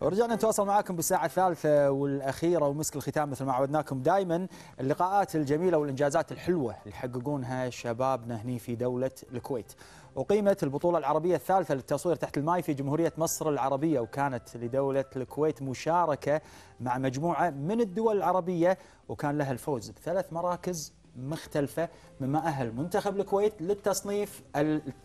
ورجعنا نتواصل معاكم بالساعة الثالثة والأخيرة ومسك الختام مثل ما عودناكم دائما اللقاءات الجميلة والإنجازات الحلوة اللي يحققونها شبابنا هني في دولة الكويت أقيمت البطولة العربية الثالثة للتصوير تحت الماي في جمهورية مصر العربية وكانت لدولة الكويت مشاركة مع مجموعة من الدول العربية وكان لها الفوز بثلاث مراكز مختلفة مما أهل منتخب الكويت للتصنيف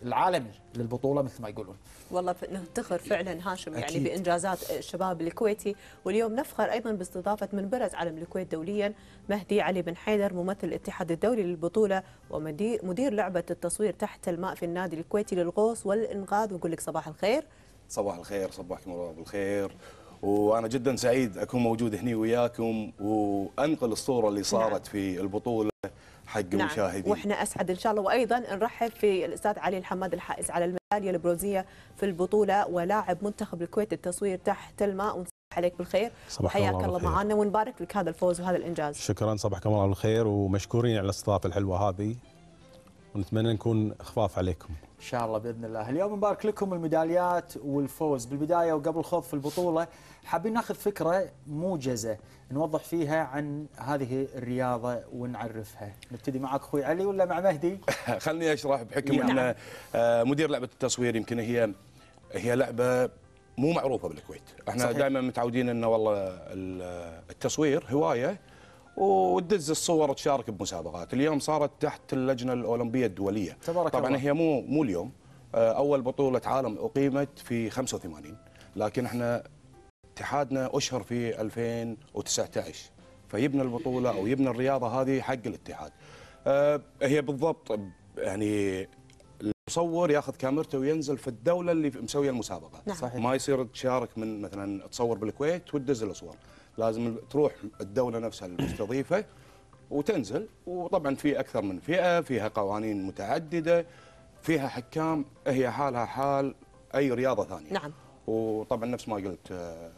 العالمي للبطولة مثل ما يقولون والله نفتخر فعلا هاشم يعني أكيد. يعني بإنجازات الشباب الكويتي واليوم نفخر أيضا باستضافة من برز عالم الكويت دوليا مهدي علي بن حيدر ممثل الاتحاد الدولي للبطولة ومدير لعبة التصوير تحت الماء في النادي الكويتي للغوص والإنقاذ ونقول لك صباح الخير صباح الخير صباحكم الله بالخير وانا جدا سعيد اكون موجود هنا وياكم وانقل الصوره اللي صارت نعم. في البطوله حق نعم. المشاهدين واحنا اسعد ان شاء الله وايضا نرحب في الاستاذ علي الحماد الحائز على الميداليه البرونزيه في البطوله ولاعب منتخب الكويت التصوير تحت الماء عليك بالخير حياك الله, الله معنا ونبارك لك هذا الفوز وهذا الانجاز شكرا صباحكم الله بالخير ومشكورين على الاستضافه الحلوه هذه ونتمنى نكون خفاف عليكم ان شاء الله باذن الله اليوم مبارك لكم الميداليات والفوز بالبدايه وقبل خوض في البطوله حابين ناخذ فكره موجزه نوضح فيها عن هذه الرياضه ونعرفها نبتدي معك اخوي علي ولا مع مهدي خلني اشرح بحكم نعم. ان آه، مدير لعبه التصوير يمكن هي هي لعبه مو معروفه بالكويت احنا دائما متعودين انه والله التصوير هوايه وتدز الصور تشارك بمسابقات اليوم صارت تحت اللجنه الاولمبيه الدوليه تبارك طبعا الله. هي مو مو اليوم آه، اول بطوله عالم اقيمت في 85 لكن احنا اتحادنا اشهر في 2019 فيبنى البطوله او يبنى الرياضه هذه حق الاتحاد آه، هي بالضبط يعني المصور ياخذ كاميرته وينزل في الدوله اللي مسويه المسابقه نعم. صحيح. ما يصير تشارك من مثلا تصور بالكويت وتدز الصور لازم تروح الدوله نفسها المستضيفه وتنزل وطبعا في اكثر من فئه فيها قوانين متعدده فيها حكام هي حالها حال اي رياضه ثانيه نعم وطبعا نفس ما قلت آه،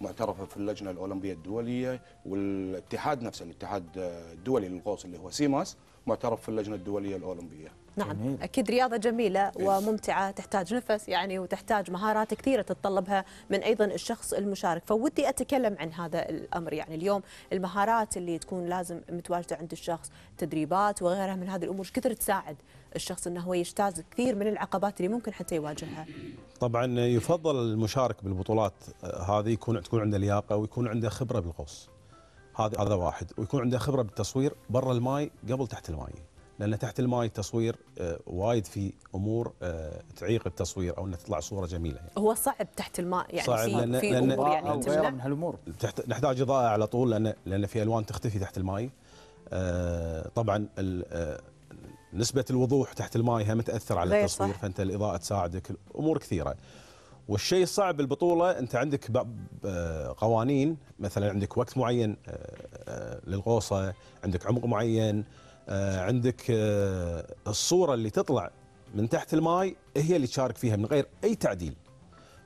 معترفه في اللجنه الاولمبيه الدوليه والاتحاد نفسه الاتحاد آه، الدولي للغوص اللي هو سيماس معترف في اللجنه الدوليه الاولمبيه نعم جميل. أكيد رياضة جميلة وممتعة تحتاج نفس يعني وتحتاج مهارات كثيرة تتطلبها من أيضا الشخص المشارك فودي أتكلم عن هذا الأمر يعني اليوم المهارات اللي تكون لازم متواجدة عند الشخص تدريبات وغيرها من هذه الأمور كثر تساعد الشخص أنه هو يجتاز كثير من العقبات اللي ممكن حتى يواجهها طبعا يفضل المشارك بالبطولات آه، هذه يكون تكون عنده لياقة ويكون عنده خبرة بالغوص هذا هذا واحد ويكون عنده خبره بالتصوير برا الماي قبل تحت الماي لان تحت الماي التصوير آه، وايد في امور آه، تعيق التصوير او انها تطلع صوره جميله يعني. هو صعب تحت الماء يعني صعب في, لأن في لأن امور يعني تمنع من هالامور تحت نحتاج اضاءه على طول لان لان في الوان تختفي تحت الماي آه، طبعا نسبه الوضوح تحت الماي هم تاثر على التصوير صح. فانت الاضاءه تساعدك امور كثيره والشيء الصعب بالبطوله انت عندك قوانين مثلا عندك وقت معين للغوصه عندك عمق معين آه، عندك آه، الصورة اللي تطلع من تحت الماي هي اللي تشارك فيها من غير أي تعديل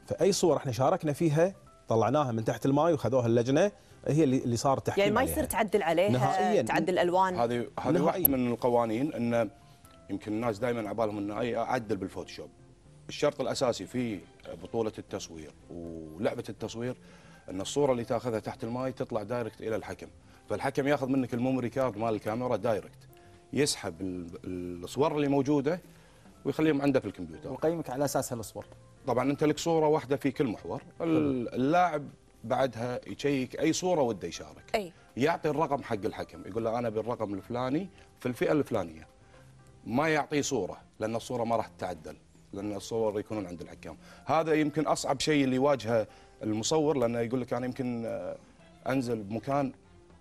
فأي صورة احنا شاركنا فيها طلعناها من تحت الماي وخذوها اللجنة هي اللي صار تحكيم يعني ما يصير تعدل عليها نهائيا تعدل الألوان هذه هذه واحدة من القوانين أن يمكن الناس دائما عبالهم أن أعدل بالفوتوشوب الشرط الأساسي في بطولة التصوير ولعبة التصوير أن الصورة اللي تاخذها تحت الماي تطلع دايركت إلى الحكم فالحكم ياخذ منك الميموري كارد مال الكاميرا دايركت يسحب الصور اللي موجوده ويخليهم عنده في الكمبيوتر ويقيمك على اساس هالصور طبعا انت لك صوره واحده في كل محور اللاعب بعدها يشيك اي صوره وده يشارك أي. يعطي الرقم حق الحكم يقول له انا بالرقم الفلاني في الفئه الفلانيه ما يعطيه صوره لان الصوره ما راح تتعدل لان الصور يكونون عند الحكام هذا يمكن اصعب شيء اللي يواجهه المصور لانه يقول لك انا يمكن آه، انزل بمكان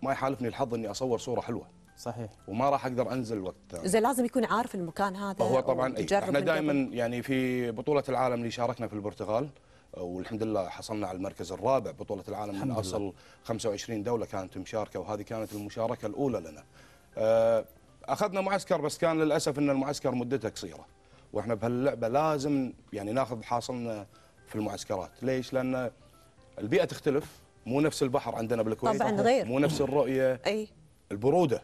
ما يحالفني الحظ اني اصور صوره حلوه صحيح وما راح اقدر انزل وقت اذا زين لازم يكون عارف المكان هذا هو طبعا احنا دائما يعني في بطوله العالم اللي شاركنا في البرتغال والحمد لله حصلنا على المركز الرابع بطوله العالم من اصل 25 دوله كانت مشاركه وهذه كانت المشاركه الاولى لنا آه، اخذنا معسكر بس كان للاسف ان المعسكر مدته قصيره واحنا بهاللعبه لازم يعني ناخذ حاصلنا في المعسكرات ليش لان البيئه تختلف مو نفس البحر عندنا بالكويت طبعا غير مو نفس الرؤيه اي البروده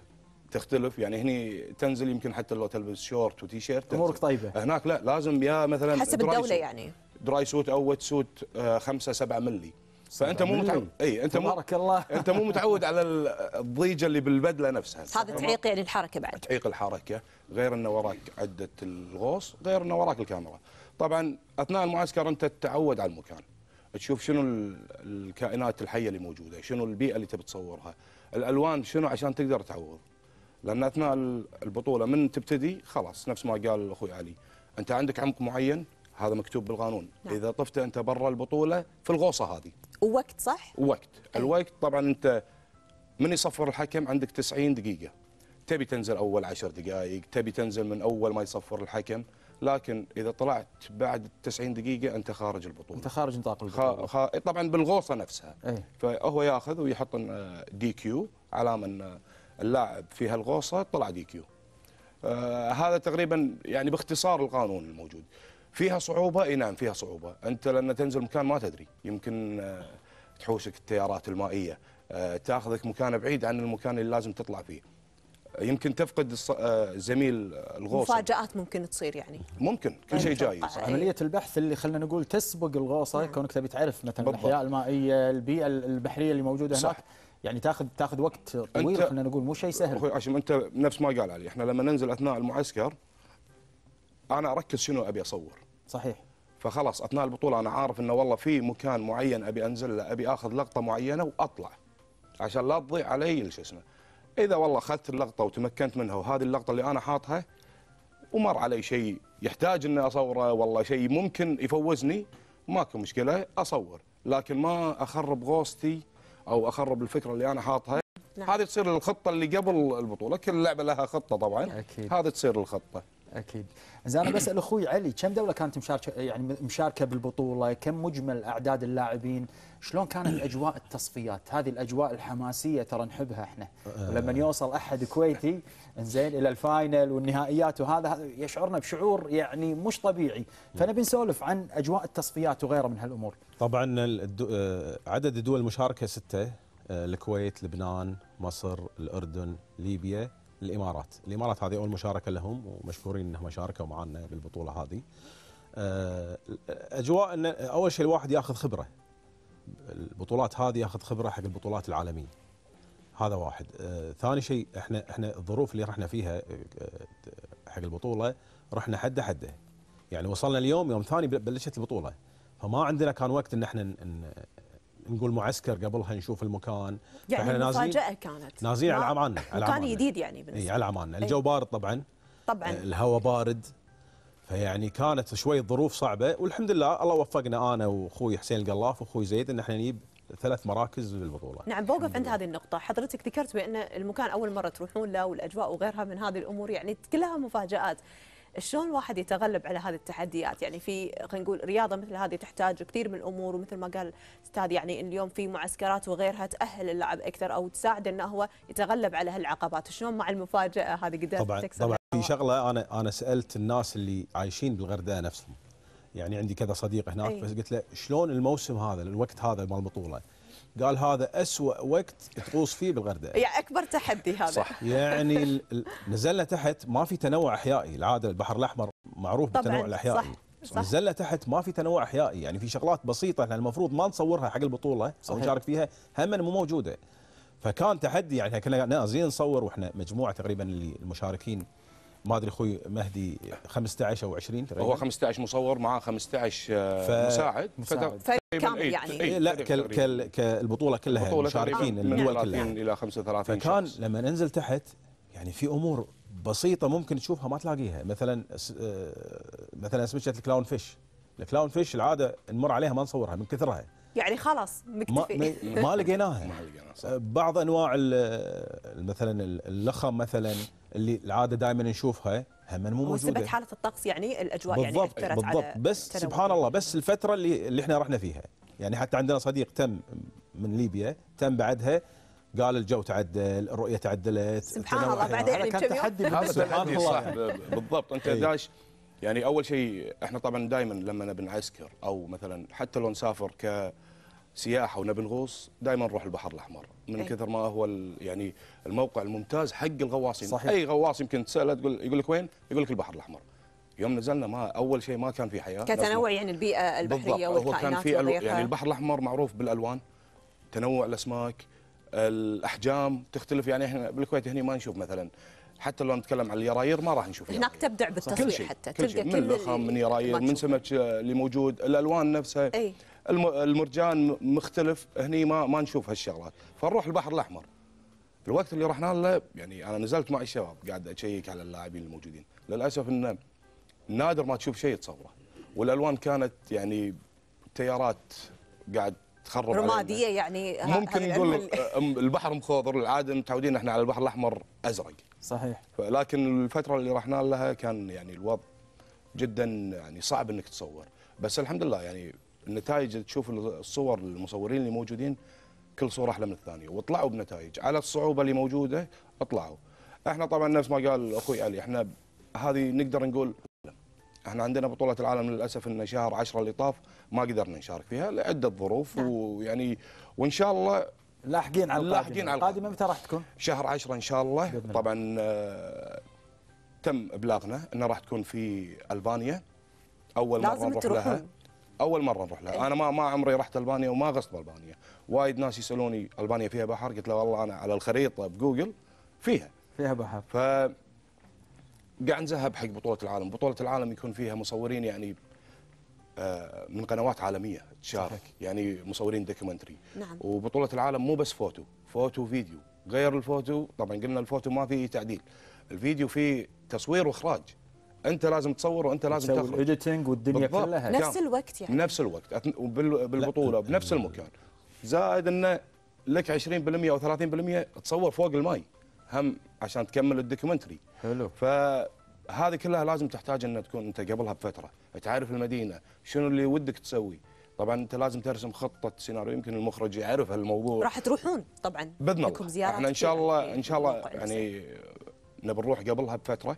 تختلف يعني هني تنزل يمكن حتى لو تلبس شورت وتي شيرت امورك طيبه هناك لا لازم يا مثلا حسب الدوله سوت. يعني دراي سوت او ويت سوت 5 7 ملي فانت مو متعود اي انت مو تبارك الله انت مو متعود على الضيجه اللي بالبدله نفسها هذا تعيق يعني الحركه بعد تعيق الحركه غير انه وراك عده الغوص غير انه وراك الكاميرا طبعا اثناء المعسكر انت تتعود على المكان تشوف شنو الكائنات الحيه اللي موجوده شنو البيئه اللي تبي تصورها الالوان شنو عشان تقدر تعوض لان اثناء البطوله من تبتدي خلاص نفس ما قال اخوي علي انت عندك عمق معين هذا مكتوب بالقانون نعم. اذا طفت انت برا البطوله في الغوصه هذه ووقت صح وقت إيه. الوقت طبعا انت من يصفر الحكم عندك 90 دقيقه تبي تنزل اول 10 دقائق تبي تنزل من اول ما يصفر الحكم لكن اذا طلعت بعد 90 دقيقه انت خارج البطوله انت خارج نطاق البطوله خ... خ... طبعا بالغوصه نفسها أي. فهو ياخذ ويحط آه، دي كيو علامه اللاعب في هالغوصه طلع دي كيو آه، هذا تقريبا يعني باختصار القانون الموجود فيها صعوبه اي نعم فيها صعوبه انت لما تنزل مكان ما تدري يمكن آه، تحوشك تحوسك التيارات المائيه آه، تاخذك مكان بعيد عن المكان اللي لازم تطلع فيه يمكن تفقد زميل الغوص مفاجات ممكن تصير يعني ممكن كل شيء جايز عمليه البحث اللي خلينا نقول تسبق الغوصه نعم. كونك تبي تعرف مثلا الاحياء المائيه البيئه البحريه اللي موجوده صح. هناك يعني تاخذ تاخذ وقت طويل خلينا نقول مو شيء سهل اخوي عشان انت نفس ما قال علي احنا لما ننزل اثناء المعسكر انا اركز شنو ابي اصور صحيح فخلاص اثناء البطوله انا عارف انه والله في مكان معين ابي انزل له ابي اخذ لقطه معينه واطلع عشان لا تضيع علي شو اسمه اذا والله اخذت اللقطه وتمكنت منها وهذه اللقطه اللي انا حاطها ومر علي شيء يحتاج اني اصوره والله شيء ممكن يفوزني ماكو مشكله اصور لكن ما اخرب غوصتي او اخرب الفكره اللي انا حاطها نعم. هذه تصير الخطه اللي قبل البطوله كل لعبه لها خطه طبعا أكيد. هذه تصير الخطه اكيد زين انا بسال اخوي علي كم دوله كانت مشاركه يعني مشاركه بالبطوله كم مجمل اعداد اللاعبين شلون كانت اجواء التصفيات هذه الاجواء الحماسيه ترى نحبها احنا ولما آه. يوصل احد كويتي زين الى الفاينل والنهائيات وهذا يشعرنا بشعور يعني مش طبيعي فنبي نسولف عن اجواء التصفيات وغيره من هالامور طبعا آه، عدد الدول المشاركه سته آه، الكويت لبنان مصر الاردن ليبيا الامارات، الامارات هذه اول مشاركه لهم ومشكورين انهم شاركوا معنا بالبطوله هذه. آه، اجواء ان اول شيء الواحد ياخذ خبره. البطولات هذه ياخذ خبره حق البطولات العالميه. هذا واحد، آه، ثاني شيء احنا احنا الظروف اللي رحنا فيها آه، حق البطوله رحنا حده حده. يعني وصلنا اليوم يوم ثاني بلشت البطوله. فما عندنا كان وقت ان احنا نقول معسكر قبلها نشوف المكان يعني مفاجأة كانت نازلين على عمان مكان جديد يعني بالنسبة اي على عمان الجو بارد طبعا طبعا آه، الهواء بارد فيعني كانت شوي ظروف صعبة والحمد لله الله وفقنا أنا وأخوي حسين القلاف وأخوي زيد أن احنا نجيب ثلاث مراكز للبطولة نعم بوقف عند هذه النقطة حضرتك ذكرت بأن المكان أول مرة تروحون له والأجواء وغيرها من هذه الأمور يعني كلها مفاجآت شلون الواحد يتغلب على هذه التحديات يعني في خلينا نقول رياضه مثل هذه تحتاج كثير من الامور ومثل ما قال استاذ يعني اليوم في معسكرات وغيرها تاهل اللاعب اكثر او تساعده انه هو يتغلب على هالعقبات شلون مع المفاجاه هذه قدرت طبعا تكسر طبعا في شغله انا انا سالت الناس اللي عايشين بالغردقه نفسهم يعني عندي كذا صديق هناك أي. بس قلت له شلون الموسم هذا الوقت هذا مال البطوله قال هذا أسوأ وقت تغوص فيه بالغردقه يعني اكبر تحدي هذا صح يعني نزلنا تحت ما في تنوع احيائي العاده البحر الاحمر معروف بالتنوع الاحيائي صح. صح. نزلنا تحت ما في تنوع احيائي يعني في شغلات بسيطه احنا المفروض ما نصورها حق البطوله او نشارك فيها هم مو موجوده فكان تحدي يعني كنا نازلين نصور واحنا مجموعه تقريبا المشاركين ما ادري اخوي مهدي 15 او 20 تقريبا هو 15 مصور معاه 15 آه، ف... مساعد, مساعد. ف... كامل إيه، يعني إيه لا كال كال كالبطوله كلها يعني، البطولة من الدول كلها الى 35 فكان شخص. لما ننزل تحت يعني في امور بسيطه ممكن تشوفها ما تلاقيها مثلا آه، مثلا سمكه الكلاون فيش الكلاون فيش العاده نمر عليها ما نصورها من كثرها يعني خلاص مكتفي ما, ما لقيناها أه، بعض انواع مثلا اللخم مثلا اللي العاده دائما نشوفها هم مو موجوده بسبب حاله الطقس يعني الاجواء يعني بالضبط يعني اثرت بالضبط على بس سبحان الله بس الفتره اللي اللي احنا رحنا فيها يعني حتى عندنا صديق تم من ليبيا تم بعدها قال الجو تعدل الرؤيه تعدلت سبحان الله بعدين يعني كان تحدي هذا تحدي صح بالضبط انت إيه. داش يعني اول شيء احنا طبعا دائما لما نبي نعسكر او مثلا حتى لو نسافر كسياحه ونبي نغوص دائما نروح البحر الاحمر من أي. كثر ما هو يعني الموقع الممتاز حق الغواصين صحيح. اي غواص يمكن تساله تقول يقول لك وين يقول لك البحر الاحمر يوم نزلنا ما اول شيء ما كان في حياه كتنوع يعني البيئه البحريه والكائنات هو كان في يعني البحر الاحمر معروف بالالوان تنوع الاسماك الاحجام تختلف يعني احنا بالكويت هنا ما نشوف مثلا حتى لو نتكلم عن اليراير ما راح نشوف هناك تبدع بالتصوير حتى تلقى حتى كل شيء. من اللخم من يراير من سمك آه، اللي موجود الالوان نفسها أي. المرجان مختلف هني ما ما نشوف هالشغلات فنروح البحر الاحمر في الوقت اللي رحنا له يعني انا نزلت مع الشباب قاعد اشيك على اللاعبين الموجودين للاسف انه نادر ما تشوف شيء تصوره والالوان كانت يعني تيارات قاعد تخرب رماديه علينا. يعني ممكن نقول البحر مخضر العاده متعودين احنا على البحر الاحمر ازرق صحيح لكن الفتره اللي رحنا لها كان يعني الوضع جدا يعني صعب انك تصور بس الحمد لله يعني النتائج تشوف الصور المصورين اللي موجودين كل صوره احلى من الثانيه وطلعوا بنتائج على الصعوبه اللي موجوده اطلعوا احنا طبعا نفس ما قال اخوي علي احنا هذه نقدر نقول احنا عندنا بطوله العالم للاسف ان شهر 10 اللي طاف ما قدرنا نشارك فيها لعده ظروف نعم. ويعني وان شاء الله لاحقين على القادمة لاحقين على القادمة متى راح تكون؟ شهر 10 إن شاء الله طبعا آه، تم إبلاغنا انه راح تكون في ألبانيا أول مرة نروح لها اول مره نروح لها انا ما ما عمري رحت البانيا وما غصت البانيا وايد ناس يسالوني البانيا فيها بحر قلت له والله انا على الخريطه بجوجل فيها فيها بحر ف قاعد نذهب حق بطوله العالم بطوله العالم يكون فيها مصورين يعني آه، من قنوات عالميه تشارك يعني مصورين دوكيومنتري نعم. وبطوله العالم مو بس فوتو فوتو فيديو غير الفوتو طبعا قلنا الفوتو ما فيه تعديل الفيديو فيه تصوير واخراج انت لازم تصور وانت لازم تاخذ الايديتنج والدنيا كلها نفس الوقت يعني نفس الوقت بالبطوله بنفس المكان زائد انه لك 20% او 30% تصور فوق الماي هم عشان تكمل الدوكيومنتري حلو ف هذه كلها لازم تحتاج ان تكون انت قبلها بفتره تعرف المدينه شنو اللي ودك تسوي طبعا انت لازم ترسم خطه سيناريو يمكن المخرج يعرف هالموضوع راح تروحون طبعا لكم زيارات احنا ان شاء الله ان شاء الله يعني نبي نروح قبلها بفتره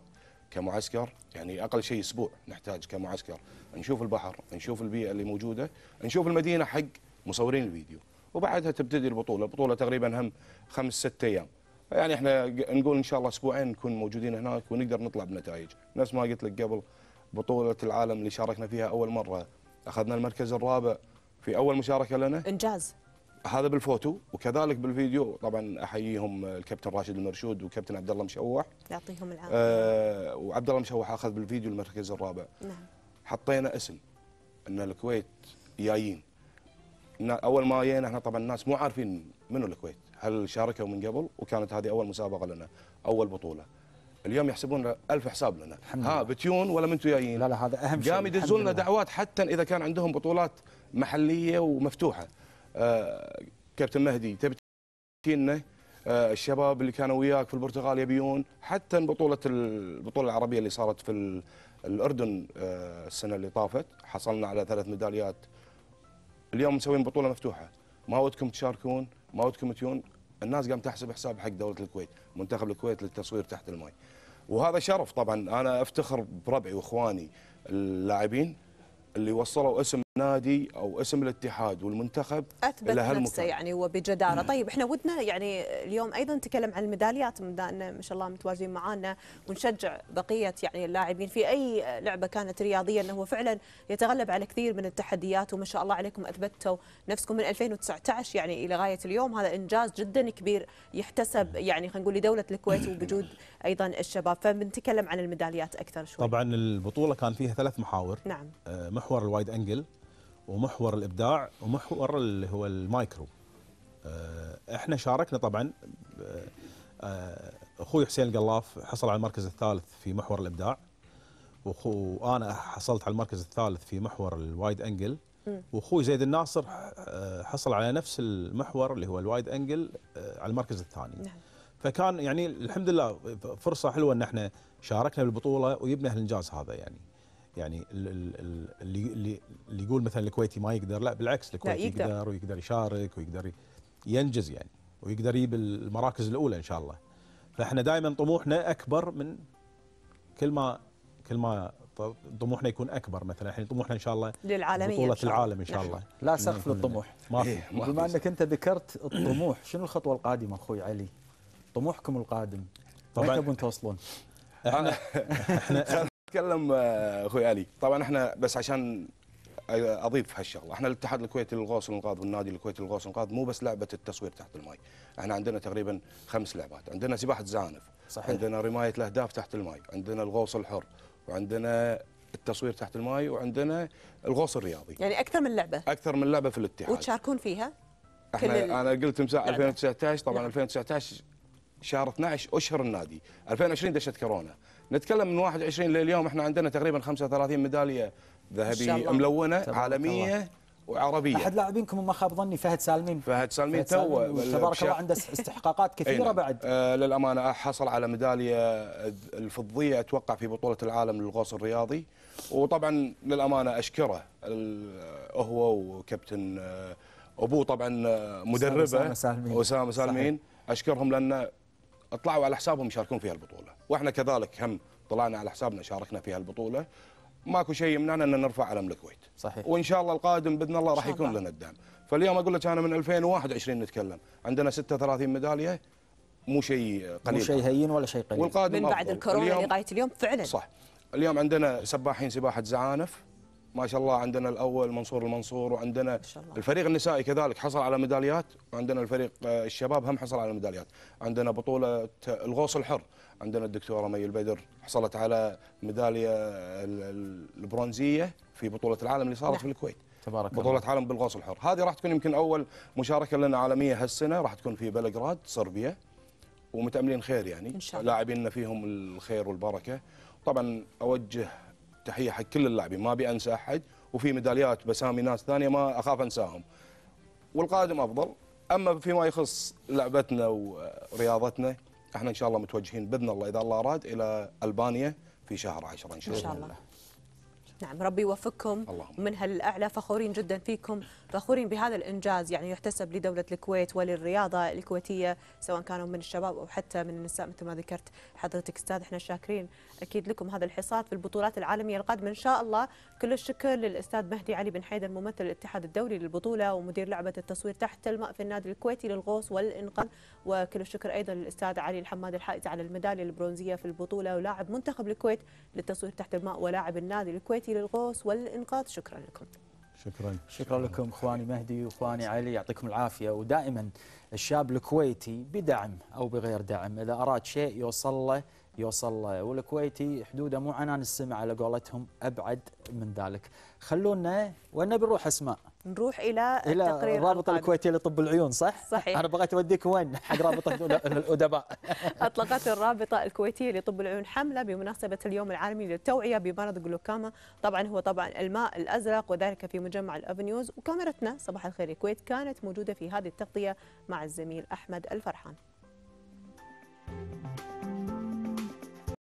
كمعسكر يعني اقل شيء اسبوع نحتاج كمعسكر نشوف البحر نشوف البيئه اللي موجوده نشوف المدينه حق مصورين الفيديو وبعدها تبتدي البطوله البطوله تقريبا هم خمس ست ايام يعني احنا نقول ان شاء الله اسبوعين نكون موجودين هناك ونقدر نطلع بنتائج نفس ما قلت لك قبل بطوله العالم اللي شاركنا فيها اول مره اخذنا المركز الرابع في اول مشاركه لنا انجاز هذا بالفوتو وكذلك بالفيديو طبعا احييهم الكابتن راشد المرشود وكابتن عبد الله مشوح يعطيهم العافيه آه وعبد الله مشوح اخذ بالفيديو المركز الرابع نعم حطينا اسم ان الكويت جايين اول ما جينا احنا طبعا الناس مو عارفين منو الكويت هل شاركوا من قبل وكانت هذه اول مسابقه لنا اول بطوله اليوم يحسبون ألف حساب لنا ها بتيون ولا منتو جايين لا لا هذا اهم شيء قام يدزون لنا دعوات حتى اذا كان عندهم بطولات محليه ومفتوحه آه كابتن مهدي تبي تينا آه الشباب اللي كانوا وياك في البرتغال يبيون حتى بطوله البطوله العربيه اللي صارت في الاردن آه السنه اللي طافت حصلنا على ثلاث ميداليات اليوم مسوين بطوله مفتوحه ما ودكم تشاركون مواد تيون الناس قام تحسب حساب حق دوله الكويت منتخب الكويت للتصوير تحت الماء وهذا شرف طبعا انا افتخر بربعي واخواني اللاعبين اللي وصلوا اسم نادي او اسم الاتحاد والمنتخب اثبت نفسه يعني وبجداره، طيب احنا ودنا يعني اليوم ايضا نتكلم عن الميداليات بما ان ما شاء الله متواجدين معانا ونشجع بقيه يعني اللاعبين في اي لعبه كانت رياضيه انه هو فعلا يتغلب على كثير من التحديات وما شاء الله عليكم اثبتوا نفسكم من 2019 يعني الى غايه اليوم هذا انجاز جدا كبير يحتسب يعني خلينا نقول لدوله الكويت وبجود ايضا الشباب فبنتكلم عن الميداليات اكثر شوي. طبعا البطوله كان فيها ثلاث محاور نعم آه، محور الوايد انجل ومحور الابداع ومحور اللي هو المايكرو آه، احنا شاركنا طبعا آه، آه، اخوي حسين القلاف حصل على المركز الثالث في محور الابداع وانا حصلت على المركز الثالث في محور الوايد انجل واخوي زيد الناصر حصل على نفس المحور اللي هو الوايد انجل على المركز الثاني نعم. فكان يعني الحمد لله فرصه حلوه ان احنا شاركنا بالبطوله وجبنا هالانجاز هذا يعني يعني اللي اللي يقول مثلا الكويتي ما يقدر لا بالعكس الكويتي لا يقدر. يقدر ويقدر يشارك ويقدر ينجز يعني ويقدر يجيب المراكز الاولى ان شاء الله فاحنا دائما طموحنا اكبر من كل ما كل ما طموحنا يكون اكبر مثلا الحين طموحنا ان شاء الله للعالميه بطوله إن شاء الله. العالم ان شاء الله نعم. لا سقف نعم. للطموح ما في إيه، بما انك انت ذكرت الطموح شنو الخطوه القادمه اخوي علي طموحكم القادم طبعا تبون توصلون احنا احنا اتكلم آه، اخوي علي طبعا احنا بس عشان آه، اضيف هالشغله احنا الاتحاد الكويتي للغوص والانقاذ والنادي الكويتي للغوص والانقاذ مو بس لعبه التصوير تحت الماء احنا عندنا تقريبا خمس لعبات عندنا سباحه زعانف صحيح. عندنا رمايه الاهداف تحت الماء عندنا الغوص الحر وعندنا التصوير تحت الماء وعندنا الغوص الرياضي يعني اكثر من لعبه اكثر من لعبه في الاتحاد وتشاركون فيها احنا انا قلت مساء 2019 طبعا 2019 شهر 12 اشهر النادي 2020 دشت كورونا نتكلم من 21 لليوم احنا عندنا تقريبا 35 ميداليه ذهبيه ملونه عالميه الله. وعربيه احد لاعبينكم ما خاب ظني فهد سالمين فهد سالمين تو تبارك الله عنده استحقاقات كثيره بعد آه للامانه حصل على ميداليه الفضيه اتوقع في بطوله العالم للغوص الرياضي وطبعا للامانه اشكره هو وكابتن آه، ابوه طبعا آه، مدربه اسامه سالمين, أسامة سالمين. اشكرهم لان طلعوا على حسابهم يشاركون في البطوله واحنا كذلك هم طلعنا على حسابنا شاركنا في هالبطوله ماكو شيء يمنعنا ان نرفع علم الكويت صحيح وان شاء الله القادم باذن الله راح يكون لنا الدعم فاليوم اقول لك انا من 2021 نتكلم عندنا 36 ميداليه مو شيء قليل مو شيء هين ولا شيء قليل والقادم من بعد الكورونا لغايه اليوم فعلا صح اليوم عندنا سباحين سباحه زعانف ما شاء الله عندنا الاول منصور المنصور وعندنا الفريق النسائي كذلك حصل على ميداليات وعندنا الفريق الشباب هم حصل على ميداليات عندنا بطوله الغوص الحر عندنا الدكتوره مي البدر حصلت على ميداليه البرونزيه في بطوله العالم اللي صارت نعم. في الكويت تبارك بطولة الله. عالم بالغوص الحر هذه راح تكون يمكن أول مشاركة لنا عالمية هالسنة راح تكون في بلغراد صربيا ومتأملين خير يعني إن شاء الله لاعبيننا فيهم الخير والبركة طبعا أوجه تحية حق كل اللاعبين ما أبي أنسى أحد وفي ميداليات بسامي ناس ثانية ما أخاف أنساهم والقادم أفضل أما فيما يخص لعبتنا ورياضتنا احنا ان شاء الله متوجهين باذن الله اذا الله اراد الى البانيا في شهر 10 ان شاء الله, إن شاء الله. نعم ربي يوفقكم من هالاعلى فخورين جدا فيكم فخورين بهذا الإنجاز يعني يحتسب لدولة الكويت وللرياضة الكويتية سواء كانوا من الشباب أو حتى من النساء مثل ما ذكرت حضرتك أستاذ احنا شاكرين أكيد لكم هذا الحصاد في البطولات العالمية القادمة إن شاء الله كل الشكر للأستاذ مهدي علي بن حيدر ممثل الاتحاد الدولي للبطولة ومدير لعبة التصوير تحت الماء في النادي الكويتي للغوص والإنقاذ وكل الشكر أيضا للأستاذ علي الحماد الحائز على الميدالية البرونزية في البطولة ولاعب منتخب الكويت للتصوير تحت الماء ولاعب النادي الكويتي للغوص والإنقاذ شكرا لكم شكرا شكرا لكم اخواني مهدي واخواني علي يعطيكم العافيه ودائما الشاب الكويتي بدعم او بغير دعم اذا اراد شيء يوصل له يوصل والكويتي حدوده مو عنان السمع على قولتهم ابعد من ذلك خلونا ونبي بنروح اسماء نروح الى الى الرابط الكويتي لطب العيون صح؟ صحيح انا بغيت اوديك وين حق رابطه الادباء اطلقت الرابطه الكويتيه لطب العيون حمله بمناسبه اليوم العالمي للتوعيه بمرض جلوكاما طبعا هو طبعا الماء الازرق وذلك في مجمع الافنيوز وكاميرتنا صباح الخير الكويت كانت موجوده في هذه التغطيه مع الزميل احمد الفرحان.